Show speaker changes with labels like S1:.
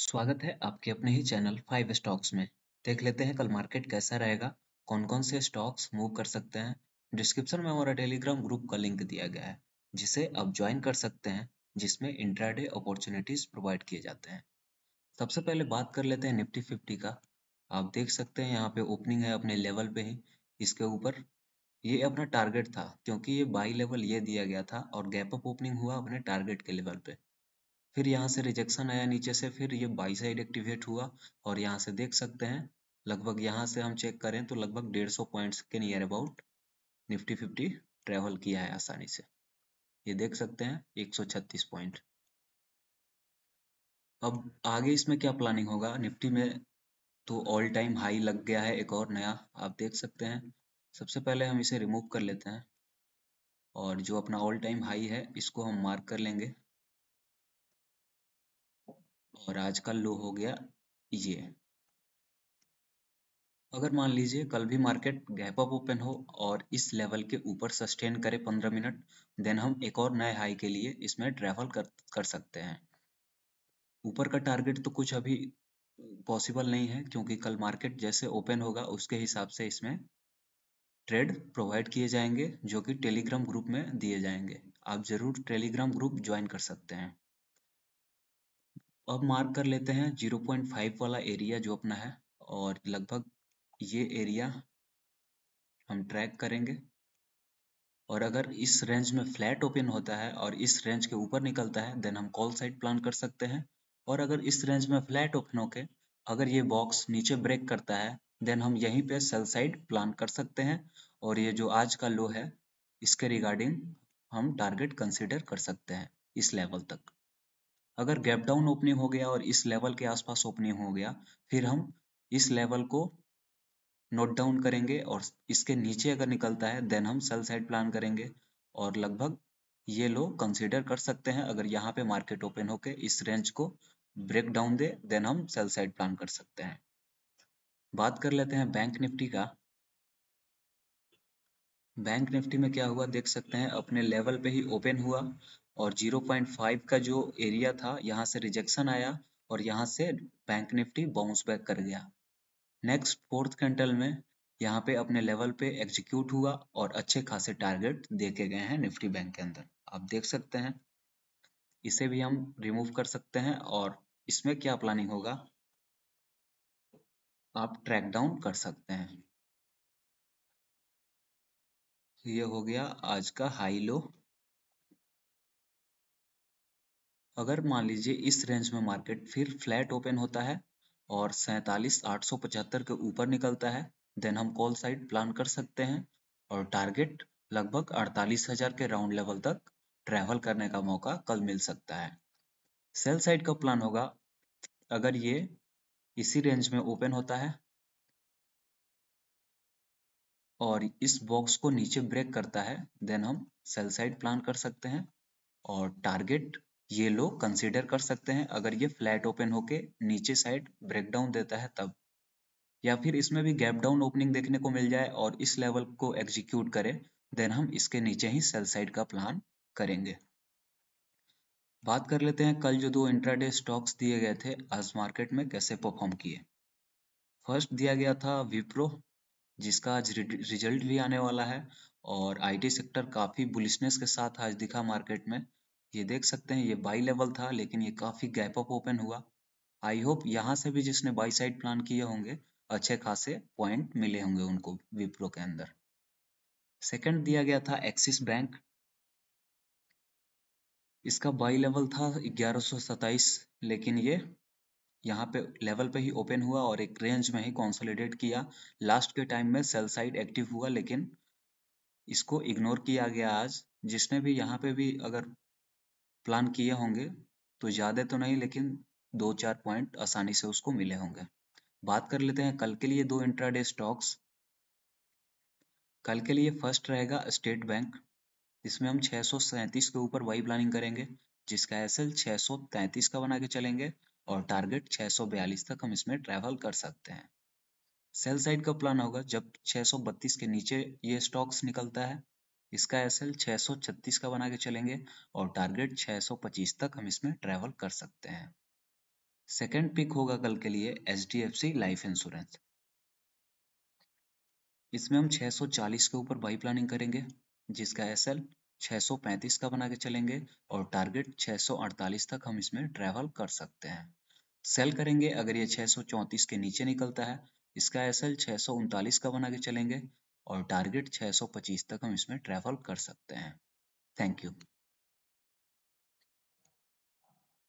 S1: स्वागत है आपके अपने ही चैनल फाइव स्टॉक्स में देख लेते हैं कल मार्केट कैसा रहेगा कौन कौन से स्टॉक्स मूव कर सकते हैं डिस्क्रिप्शन में हमारा टेलीग्राम ग्रुप का लिंक दिया गया है जिसे आप ज्वाइन कर सकते हैं जिसमें इंट्राडे अपॉर्चुनिटीज प्रोवाइड किए जाते हैं सबसे पहले बात कर लेते हैं निफ्टी फिफ्टी का आप देख सकते हैं यहाँ पे ओपनिंग है अपने लेवल पे ही इसके ऊपर ये अपना टारगेट था क्योंकि ये बाई लेवल ये दिया गया था और गैप अप ओपनिंग हुआ अपने टारगेट के लेवल पे फिर यहाँ से रिजेक्शन आया नीचे से फिर ये बाई साइड एक्टिवेट हुआ और यहाँ से देख सकते हैं लगभग यहाँ से हम चेक करें तो लगभग डेढ़ सौ पॉइंट्स के near about Nifty fifty travel किया है आसानी से ये देख सकते हैं 136 पॉइंट अब आगे इसमें क्या प्लानिंग होगा निफ्टी में तो ऑल टाइम हाई लग गया है एक और नया आप देख सकते हैं सबसे पहले हम इसे रिमूव कर लेते हैं और जो अपना ऑल टाइम हाई है इसको हम मार्क कर लेंगे और आज का लो हो गया ये अगर मान लीजिए कल भी मार्केट गैप अप ओपन हो और इस लेवल के ऊपर सस्टेन करे 15 मिनट देन हम एक और नए हाई के लिए इसमें ट्रैवल कर, कर सकते हैं ऊपर का टारगेट तो कुछ अभी पॉसिबल नहीं है क्योंकि कल मार्केट जैसे ओपन होगा उसके हिसाब से इसमें ट्रेड प्रोवाइड किए जाएंगे जो कि टेलीग्राम ग्रुप में दिए जाएंगे आप जरूर टेलीग्राम ग्रुप ज्वाइन कर सकते हैं अब मार्क कर लेते हैं 0.5 वाला एरिया जो अपना है और लगभग ये एरिया हम ट्रैक करेंगे और अगर इस रेंज में फ्लैट ओपन होता है और इस रेंज के ऊपर निकलता है देन हम कॉल साइड प्लान कर सकते हैं और अगर इस रेंज में फ्लैट ओपन होके अगर ये बॉक्स नीचे ब्रेक करता है देन हम यहीं पे सेल साइड प्लान कर सकते हैं और ये जो आज का लो है इसके रिगार्डिंग हम टारगेट कंसिडर कर सकते हैं इस लेवल तक अगर गैप डाउन ओपनिंग हो गया और इस लेवल के आसपास ओपनिंग हो गया फिर हम इस लेवल को नोट डाउन करेंगे और इसके नीचे अगर निकलता है देन हम सेल साइड प्लान करेंगे और लगभग ये लोग कंसिडर कर सकते हैं अगर यहाँ पे मार्केट ओपन होके इस रेंज को ब्रेक डाउन दे देन हम सेल साइड प्लान कर सकते हैं बात कर लेते हैं बैंक निफ्टी का बैंक निफ्टी में क्या हुआ देख सकते हैं अपने लेवल पे ही ओपन हुआ और 0.5 का जो एरिया था यहाँ से रिजेक्शन आया और यहाँ से बैंक निफ्टी बाउंस बैक कर गया नेक्स्ट फोर्थ कैंडल में यहाँ पे अपने लेवल पे एग्जीक्यूट हुआ और अच्छे खासे टारगेट देखे गए हैं निफ्टी बैंक के अंदर आप देख सकते हैं इसे भी हम रिमूव कर सकते हैं और इसमें क्या प्लानिंग होगा आप ट्रैक डाउन कर सकते हैं तो ये हो गया आज का हाई लो अगर मान लीजिए इस रेंज में मार्केट फिर फ्लैट ओपन होता है और सैतालीस आठ सौ पचहत्तर के ऊपर निकलता है देन हम कॉल साइड प्लान कर सकते हैं और टारगेट लगभग अड़तालीस हजार के राउंड लेवल तक ट्रैवल करने का मौका कल मिल सकता है सेल साइड का प्लान होगा अगर ये इसी रेंज में ओपन होता है और इस बॉक्स को नीचे ब्रेक करता है देन हम सेल साइड प्लान कर सकते हैं और टारगेट ये लोग कंसिडर कर सकते हैं अगर ये फ्लैट ओपन होके नीचे साइड ब्रेक डाउन देता है तब या फिर इसमें भी गैप डाउन ओपनिंग देखने को मिल जाए और इस लेवल को एग्जीक्यूट करें देन हम इसके नीचे ही सेल साइड का प्लान करेंगे बात कर लेते हैं कल जो दो इंट्राडे स्टॉक्स दिए गए थे आज मार्केट में कैसे परफॉर्म किए फर्स्ट दिया गया था विप्रो जिसका आज रिजल्ट भी आने वाला है और आईटी सेक्टर काफ़ी बुलिशनेस के साथ आज दिखा मार्केट में ये देख सकते हैं ये बाई लेवल था लेकिन ये काफ़ी गैप अप ओपन हुआ आई होप यहाँ से भी जिसने बाई साइड प्लान किए होंगे अच्छे खासे पॉइंट मिले होंगे उनको विप्रो के अंदर सेकंड दिया गया था एक्सिस बैंक इसका बाई लेवल था ग्यारह लेकिन ये यहाँ पे लेवल पे ही ओपन हुआ और एक रेंज में ही कॉन्सोलिडेट किया लास्ट के टाइम में सेल साइड एक्टिव हुआ लेकिन इसको इग्नोर किया गया आज जिसने भी यहाँ पे भी अगर प्लान किए होंगे तो ज़्यादा तो नहीं लेकिन दो चार पॉइंट आसानी से उसको मिले होंगे बात कर लेते हैं कल के लिए दो इंट्राडे स्टॉक्स कल के लिए फर्स्ट रहेगा स्टेट बैंक इसमें हम छः के ऊपर वही प्लानिंग करेंगे जिसका एस एल का बना के चलेंगे और टारगेट 642 तक हम इसमें ट्रैवल कर सकते हैं सेल साइड का प्लान होगा जब 632 के नीचे ये स्टॉक्स निकलता है इसका एसएल 636 का बना के चलेंगे और टारगेट 625 तक हम इसमें ट्रैवल कर सकते हैं सेकेंड पिक होगा कल के लिए एच लाइफ इंश्योरेंस इसमें हम 640 के ऊपर बाई प्लानिंग करेंगे जिसका एसएल 635 का बना के चलेंगे और टारगेट 648 तक हम इसमें ट्रैवल कर सकते हैं सेल करेंगे अगर ये 634 के नीचे निकलता है इसका एस एल का बना के चलेंगे और टारगेट 625 तक हम इसमें ट्रेवल कर सकते हैं थैंक यू